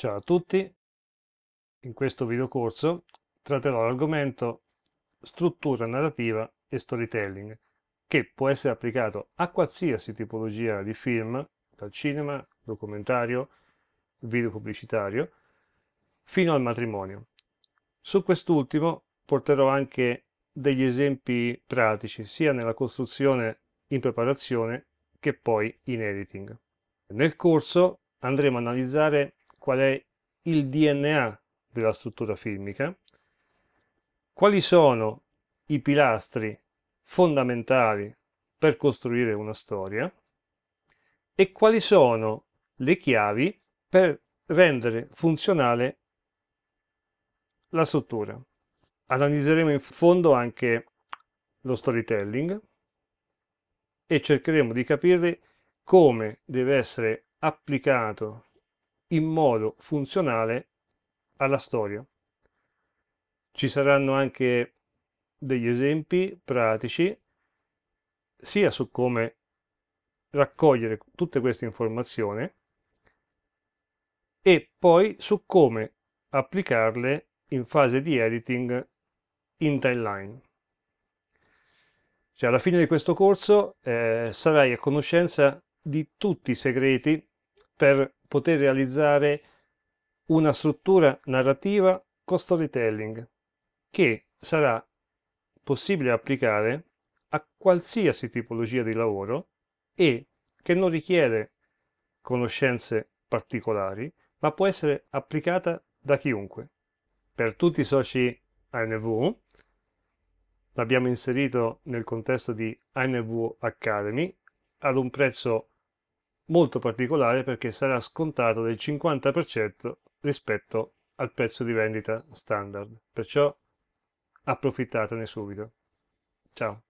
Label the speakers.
Speaker 1: Ciao a tutti, in questo videocorso tratterò l'argomento struttura narrativa e storytelling che può essere applicato a qualsiasi tipologia di film, dal cinema, documentario, video pubblicitario, fino al matrimonio. Su quest'ultimo porterò anche degli esempi pratici sia nella costruzione in preparazione che poi in editing. Nel corso andremo a analizzare qual è il DNA della struttura filmica, quali sono i pilastri fondamentali per costruire una storia e quali sono le chiavi per rendere funzionale la struttura. Analizzeremo in fondo anche lo storytelling e cercheremo di capire come deve essere applicato in modo funzionale alla storia. Ci saranno anche degli esempi pratici sia su come raccogliere tutte queste informazioni e poi su come applicarle in fase di editing in timeline. Cioè alla fine di questo corso eh, sarai a conoscenza di tutti i segreti per poter realizzare una struttura narrativa con storytelling che sarà possibile applicare a qualsiasi tipologia di lavoro e che non richiede conoscenze particolari, ma può essere applicata da chiunque. Per tutti i soci ANV l'abbiamo inserito nel contesto di ANV Academy ad un prezzo molto particolare perché sarà scontato del 50% rispetto al prezzo di vendita standard. Perciò approfittatene subito. Ciao.